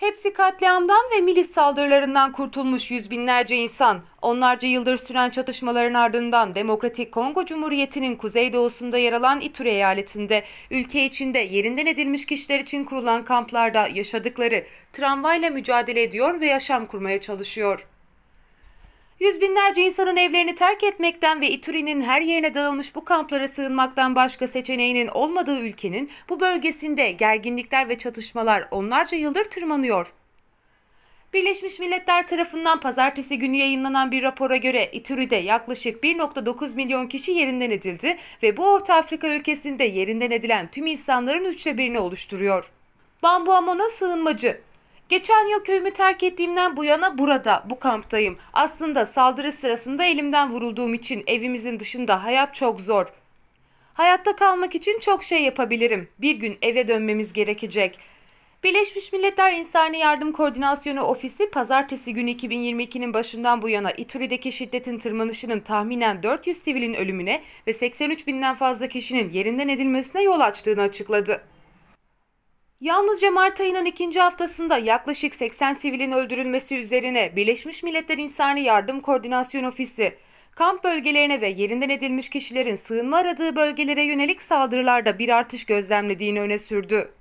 Hepsi katliamdan ve milis saldırılarından kurtulmuş yüz binlerce insan. Onlarca yıldır süren çatışmaların ardından Demokratik Kongo Cumhuriyeti'nin kuzeydoğusunda yer alan Ituri eyaletinde ülke içinde yerinden edilmiş kişiler için kurulan kamplarda yaşadıkları tramvayla mücadele ediyor ve yaşam kurmaya çalışıyor. Yüz binlerce insanın evlerini terk etmekten ve İturi'nin her yerine dağılmış bu kamplara sığınmaktan başka seçeneğinin olmadığı ülkenin bu bölgesinde gerginlikler ve çatışmalar onlarca yıldır tırmanıyor. Birleşmiş Milletler tarafından pazartesi günü yayınlanan bir rapora göre İturi'de yaklaşık 1.9 milyon kişi yerinden edildi ve bu Orta Afrika ülkesinde yerinden edilen tüm insanların üçte birini oluşturuyor. Bambuamona sığınmacı, Geçen yıl köyümü terk ettiğimden bu yana burada, bu kamptayım. Aslında saldırı sırasında elimden vurulduğum için evimizin dışında hayat çok zor. Hayatta kalmak için çok şey yapabilirim. Bir gün eve dönmemiz gerekecek. Birleşmiş Milletler İnsani Yardım Koordinasyonu Ofisi pazartesi günü 2022'nin başından bu yana İtüri'deki şiddetin tırmanışının tahminen 400 sivilin ölümüne ve 83 binden fazla kişinin yerinden edilmesine yol açtığını açıkladı. Yalnızca Mart ayının ikinci haftasında yaklaşık 80 sivilin öldürülmesi üzerine Birleşmiş Milletler İnsani Yardım Koordinasyon Ofisi, kamp bölgelerine ve yerinden edilmiş kişilerin sığınma aradığı bölgelere yönelik saldırılarda bir artış gözlemlediğini öne sürdü.